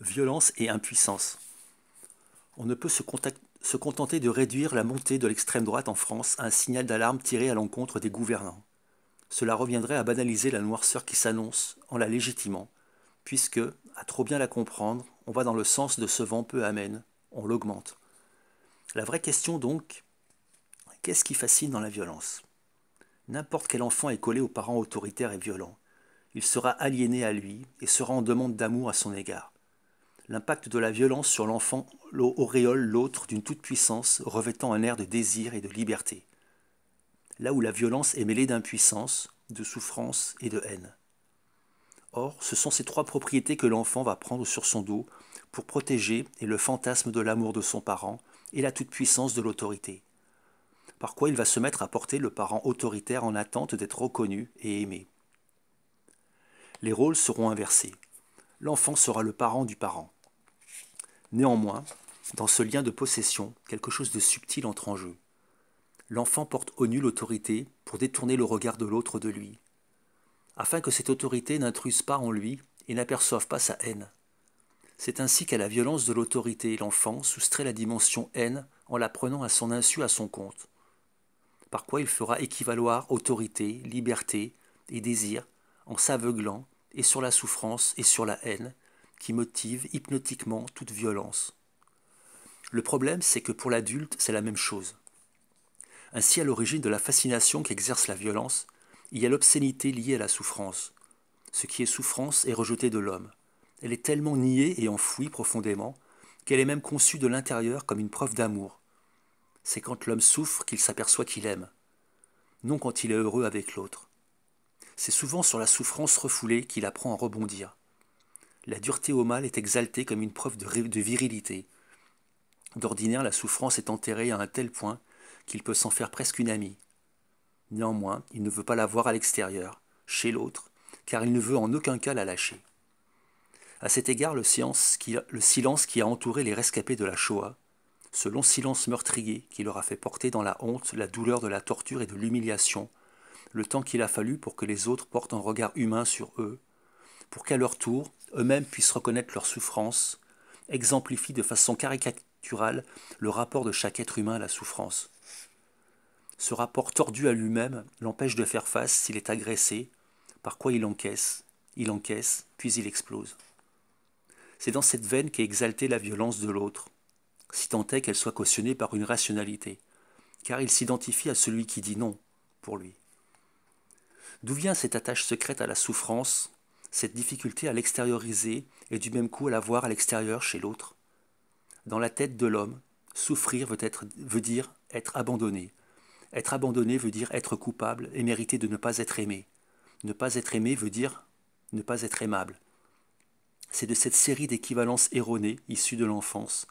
violence et impuissance. On ne peut se, contenter de réduire la montée de l'extrême droite en France à un signal d'alarme tiré à l'encontre des gouvernants. Cela reviendrait à banaliser la noirceur qui s'annonce en la légitimant, puisque, à trop bien la comprendre, on va dans le sens de ce vent peu amène, on l'augmente. La vraie question donc, qu'est-ce qui fascine dans la violence N'importe quel enfant est collé aux parents autoritaires et violents. Il sera aliéné à lui et sera en demande d'amour à son égard l'impact de la violence sur l'enfant auréole l'autre d'une toute-puissance revêtant un air de désir et de liberté, là où la violence est mêlée d'impuissance, de souffrance et de haine. Or, ce sont ces trois propriétés que l'enfant va prendre sur son dos pour protéger et le fantasme de l'amour de son parent et la toute-puissance de l'autorité. Par quoi il va se mettre à porter le parent autoritaire en attente d'être reconnu et aimé. Les rôles seront inversés. L'enfant sera le parent du parent Néanmoins, dans ce lien de possession, quelque chose de subtil entre en jeu. L'enfant porte au nul autorité pour détourner le regard de l'autre de lui, afin que cette autorité n'intruse pas en lui et n'aperçoive pas sa haine. C'est ainsi qu'à la violence de l'autorité, l'enfant soustrait la dimension haine en la prenant à son insu à son compte. Par quoi il fera équivaloir autorité, liberté et désir en s'aveuglant et sur la souffrance et sur la haine, qui motive hypnotiquement toute violence. Le problème, c'est que pour l'adulte, c'est la même chose. Ainsi, à l'origine de la fascination qu'exerce la violence, il y a l'obscénité liée à la souffrance. Ce qui est souffrance est rejeté de l'homme. Elle est tellement niée et enfouie profondément qu'elle est même conçue de l'intérieur comme une preuve d'amour. C'est quand l'homme souffre qu'il s'aperçoit qu'il aime, non quand il est heureux avec l'autre. C'est souvent sur la souffrance refoulée qu'il apprend à rebondir. La dureté au mal est exaltée comme une preuve de, virilité. D'ordinaire, la souffrance est enterrée à un tel point qu'il peut s'en faire presque une amie. Néanmoins, il ne veut pas la voir à l'extérieur, chez l'autre, car il ne veut en aucun cas la lâcher. À cet égard, le silence qui a entouré les rescapés de la Shoah, ce long silence meurtrier qui leur a fait porter dans la honte la douleur de la torture et de l'humiliation, le temps qu'il a fallu pour que les autres portent un regard humain sur eux, pour qu'à leur tour, eux-mêmes puissent reconnaître leur souffrance, exemplifie de façon caricaturale le rapport de chaque être humain à la souffrance. Ce rapport tordu à lui-même l'empêche de faire face s'il est agressé, par quoi il encaisse, il encaisse, puis il explose. C'est dans cette veine qu'est exaltée la violence de l'autre, si tant est qu'elle soit cautionnée par une rationalité, car il s'identifie à celui qui dit non pour lui. D'où vient cette attache secrète à la souffrance cette difficulté à l'extérioriser et du même coup à la voir à l'extérieur chez l'autre. Dans la tête de l'homme, souffrir veut, être, veut dire être abandonné. Être abandonné veut dire être coupable et mériter de ne pas être aimé. Ne pas être aimé veut dire ne pas être aimable. C'est de cette série d'équivalences erronées issues de l'enfance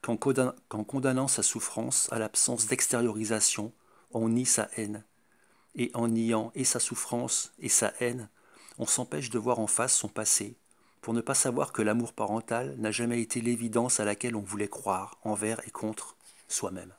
qu'en condamnant sa souffrance à l'absence d'extériorisation, on nie sa haine. Et en niant et sa souffrance et sa haine, on s'empêche de voir en face son passé, pour ne pas savoir que l'amour parental n'a jamais été l'évidence à laquelle on voulait croire envers et contre soi-même.